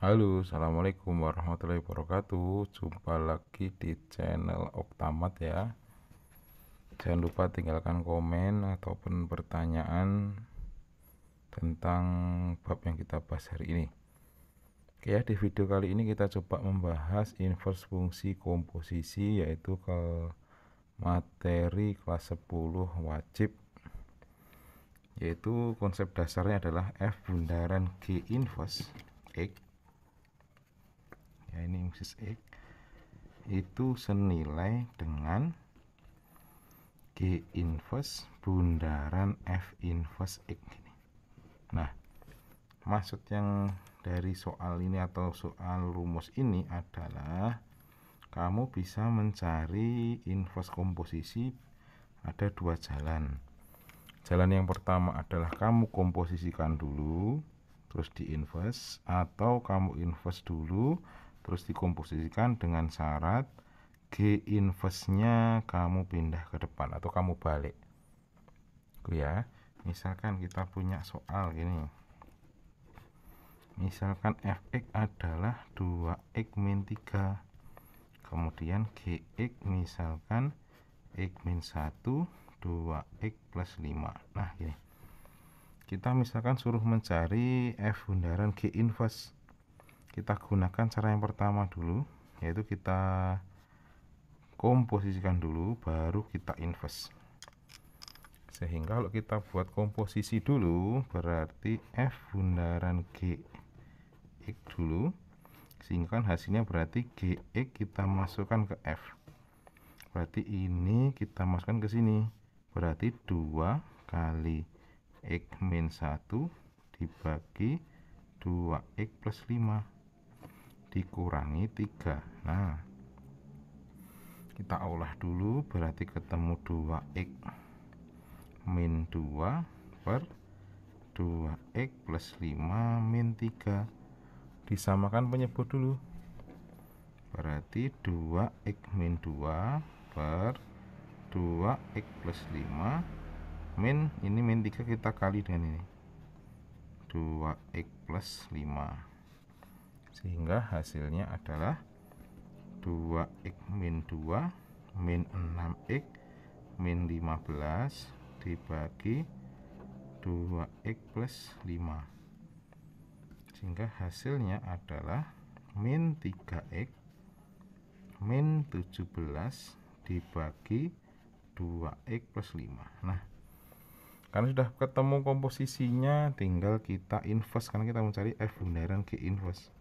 Halo, Assalamualaikum warahmatullahi wabarakatuh Jumpa lagi di channel Oktamat ya Jangan lupa tinggalkan komen ataupun pertanyaan Tentang bab yang kita bahas hari ini Oke ya, di video kali ini kita coba membahas inverse fungsi komposisi Yaitu ke materi kelas 10 wajib Yaitu konsep dasarnya adalah F bundaran G inverse X ya ini Mrs. X itu senilai dengan G inverse bundaran F inverse X ini. Nah maksud yang dari soal ini atau soal rumus ini adalah kamu bisa mencari inverse komposisi ada dua jalan jalan yang pertama adalah kamu komposisikan dulu terus di inverse atau kamu inverse dulu terus dikomposisikan dengan syarat G inverse-nya kamu pindah ke depan atau kamu balik gitu ya misalkan kita punya soal gini misalkan fx adalah 2x min 3 kemudian gx misalkan x min 1 2x plus 5 nah gini kita misalkan suruh mencari f bundaran g inverse kita gunakan cara yang pertama dulu yaitu kita komposisikan dulu baru kita invest sehingga kalau kita buat komposisi dulu berarti F bundaran G X dulu sehingga kan hasilnya berarti g x kita masukkan ke F berarti ini kita masukkan ke sini berarti 2 kali X min 1 dibagi 2X plus 5 dikurangi 3 nah kita olah dulu berarti ketemu 2x min 2 per 2x plus 5 min 3 disamakan penyebut dulu berarti 2x min 2 per 2x plus 5 min ini min 3 kita kali dengan ini 2x plus 5 sehingga hasilnya adalah 2x min 2 min 6x min 15 dibagi 2x plus 5 sehingga hasilnya adalah min 3x min 17 dibagi 2x plus 5 nah karena sudah ketemu komposisinya tinggal kita inverse karena kita mencari F bundaran G inverse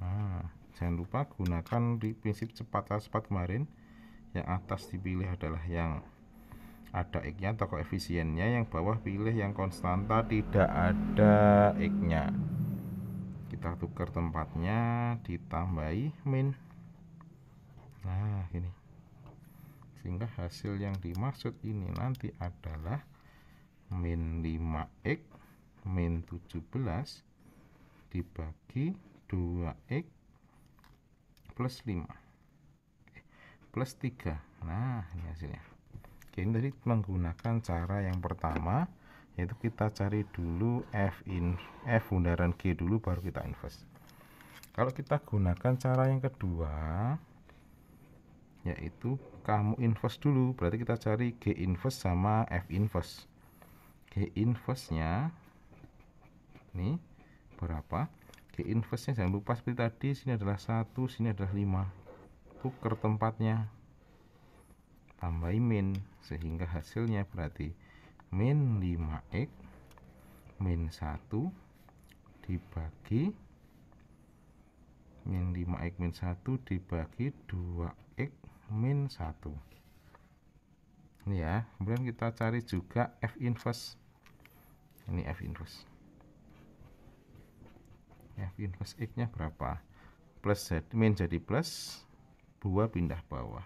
Ah, jangan lupa gunakan di prinsip cepat cepat kemarin yang atas dipilih adalah yang ada x-nya atau koefisiennya yang bawah pilih yang konstanta tidak ada x-nya kita tukar tempatnya ditambahi min nah ini sehingga hasil yang dimaksud ini nanti adalah min 5x min 17 dibagi 2x plus 5 eh, plus 3 nah ini hasilnya Oke, ini tadi menggunakan cara yang pertama yaitu kita cari dulu F in F bundaran G dulu baru kita inverse kalau kita gunakan cara yang kedua yaitu kamu inverse dulu berarti kita cari G inverse sama F inverse G inverse nya ini berapa di inverse nya jangan lupa seperti tadi sini adalah satu sini adalah 5 tuker tempatnya tambah min sehingga hasilnya berarti min 5x min 1 dibagi min 5x min 1 dibagi 2x min 1 ini ya kemudian kita cari juga f inverse ini f inverse F inverse X nya berapa plus Z min jadi plus 2 pindah bawah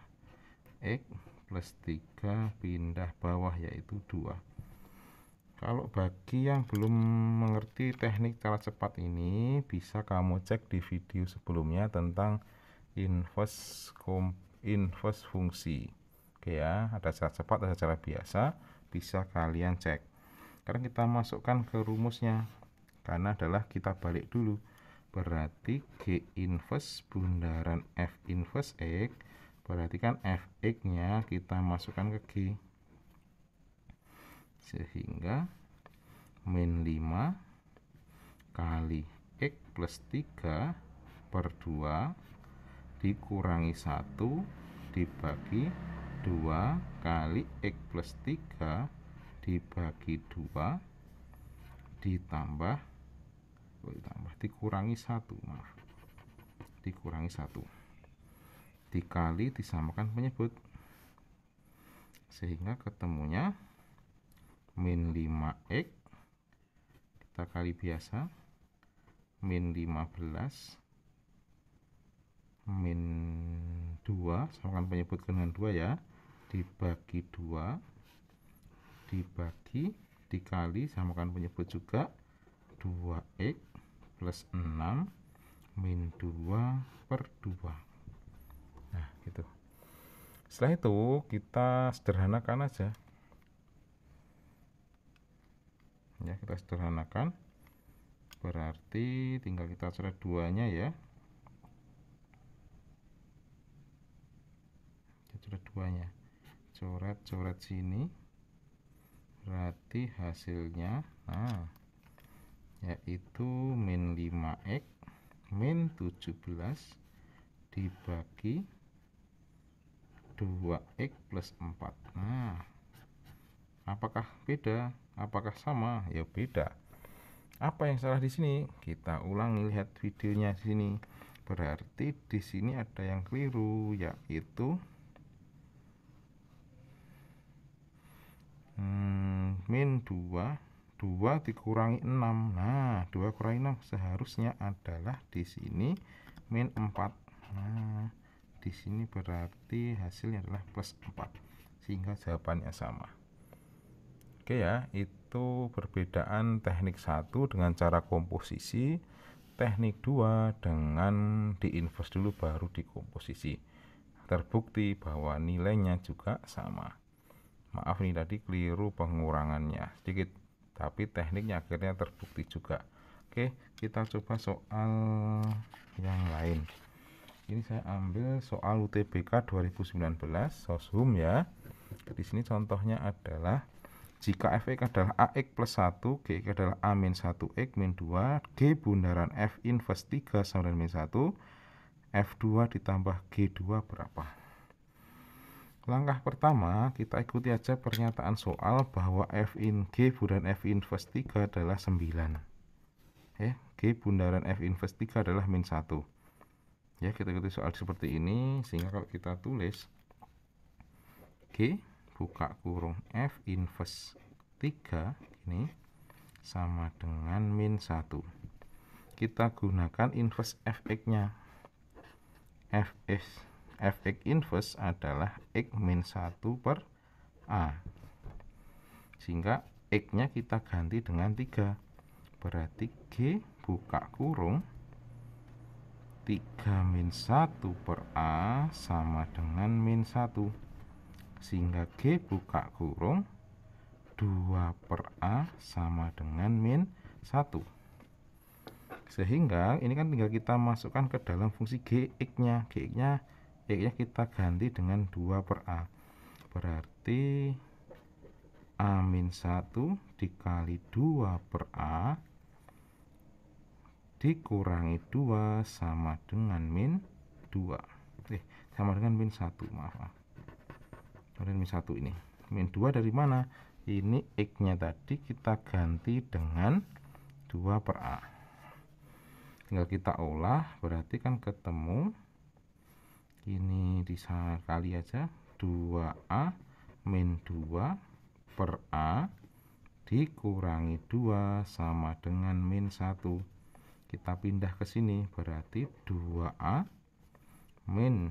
X plus 3 pindah bawah yaitu 2 kalau bagi yang belum mengerti teknik cara cepat ini bisa kamu cek di video sebelumnya tentang inverse kom inverse fungsi oke ya ada cara cepat ada cara biasa bisa kalian cek sekarang kita masukkan ke rumusnya karena adalah kita balik dulu berarti G inverse bundaran F inverse X berarti kan Fx nya kita masukkan ke G sehingga min 5 kali X plus 3 per 2 dikurangi 1 dibagi 2 kali X plus 3 dibagi 2 ditambah ditambah dikurangi satu maaf dikurangi satu dikali disamakan penyebut sehingga ketemunya min 5x kita kali biasa min 15 min 2 samakan penyebut dengan 2 ya dibagi 2 dibagi dikali samakan penyebut juga 2x plus 6 min 2 per 2 nah gitu setelah itu kita sederhanakan aja ya kita sederhanakan berarti tinggal kita coret duanya ya kita coret duanya coret coret sini berarti hasilnya nah yaitu min 5x min 17 dibagi 2x plus 4 nah apakah beda apakah sama ya beda apa yang salah di sini kita ulangi lihat videonya di sini berarti di sini ada yang keliru yaitu hmm, min 2 2 dikurangi 6 nah 2 kurangi 6 seharusnya adalah di sini min 4 nah di sini berarti hasilnya adalah plus 4 sehingga jawabannya sama oke ya itu perbedaan teknik 1 dengan cara komposisi teknik 2 dengan diinverse dulu baru komposisi terbukti bahwa nilainya juga sama maaf nih tadi keliru pengurangannya sedikit tapi tekniknya akhirnya terbukti juga oke kita coba soal yang lain ini saya ambil soal UTBK 2019 soshum ya di sini contohnya adalah jika fx adalah ax plus 1, gx adalah a min 1, x min 2, g bundaran f inverse 3 sama dengan min 1, f2 ditambah g2 berapa? Langkah pertama, kita ikuti aja pernyataan soal bahwa F in G bundaran F inverse 3 adalah 9. Ya, G bundaran F inverse 3 adalah min 1. Ya, kita ikuti soal seperti ini, sehingga kalau kita tulis G buka kurung F inverse 3 ini sama dengan min 1. Kita gunakan inverse Fx-nya. Fx fx inverse adalah x min 1 per a sehingga x nya kita ganti dengan 3 berarti g buka kurung 3 min 1 per a sama dengan min 1 sehingga g buka kurung 2 per A sama dengan min 1 sehingga ini kan tinggal kita masukkan ke dalam fungsi GX nya GX nya X nya kita ganti dengan 2 per A berarti A min 1 dikali 2 per A dikurangi 2 sama dengan min 2 eh, sama dengan min 1 maaf kemudian min 1 ini min 2 dari mana ini X nya tadi kita ganti dengan 2 per A tinggal kita olah berarti kan ketemu di sana kali aja 2A min 2 per A dikurangi 2 sama dengan min 1 kita pindah ke sini berarti 2A min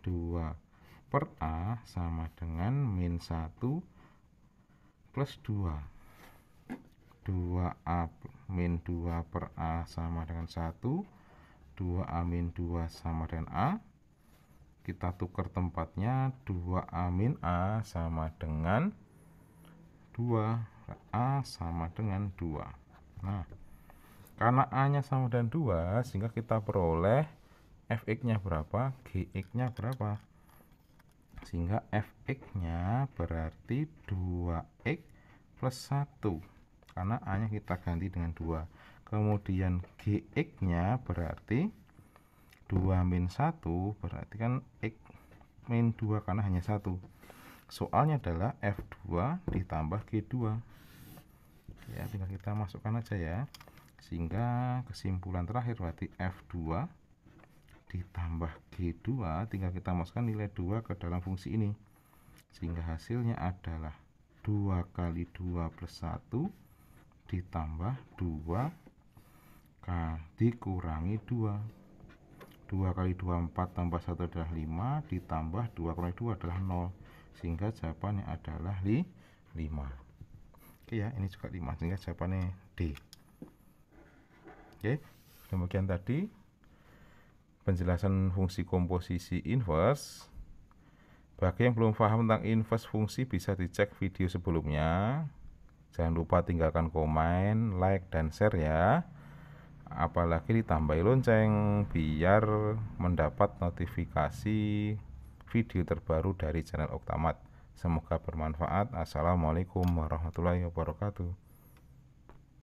2 per A sama dengan min 1 plus 2 2A min 2 per A sama dengan 1 2A min 2 sama dengan A kita tukar tempatnya 2 A min A sama dengan 2 A sama dengan 2 nah karena A nya sama dengan 2 sehingga kita peroleh Fx nya berapa Gx nya berapa sehingga Fx nya berarti 2X plus 1 karena A nya kita ganti dengan 2 kemudian Gx nya berarti 2 2 min 1 berarti kan X min 2 karena hanya satu soalnya adalah F2 ditambah G2 ya tinggal kita masukkan aja ya sehingga kesimpulan terakhir berarti F2 ditambah G2 tinggal kita masukkan nilai 2 ke dalam fungsi ini sehingga hasilnya adalah 2 kali 2 plus 1 ditambah 2 dikurangi 2 2 kali 2 4 tambah 1 adalah 5 ditambah 2 kali 2 adalah 0 sehingga jawabannya adalah 5 oke ya ini juga 5 sehingga jawabannya D oke demikian tadi penjelasan fungsi komposisi inverse bagi yang belum paham tentang inverse fungsi bisa dicek video sebelumnya jangan lupa tinggalkan komen like dan share ya apalagi ditambahi lonceng biar mendapat notifikasi video terbaru dari channel Oktamat. Semoga bermanfaat. Assalamualaikum warahmatullahi wabarakatuh.